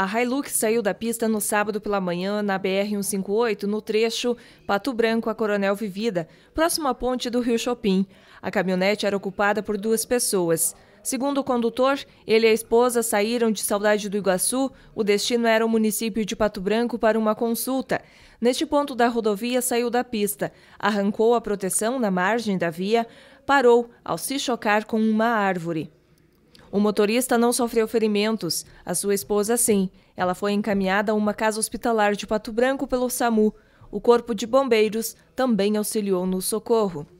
A Hilux saiu da pista no sábado pela manhã na BR-158, no trecho Pato Branco a Coronel Vivida, próximo à ponte do Rio Chopin. A caminhonete era ocupada por duas pessoas. Segundo o condutor, ele e a esposa saíram de Saudade do Iguaçu. O destino era o município de Pato Branco para uma consulta. Neste ponto da rodovia, saiu da pista, arrancou a proteção na margem da via, parou ao se chocar com uma árvore. O motorista não sofreu ferimentos, a sua esposa sim. Ela foi encaminhada a uma casa hospitalar de Pato Branco pelo SAMU. O Corpo de Bombeiros também auxiliou no socorro.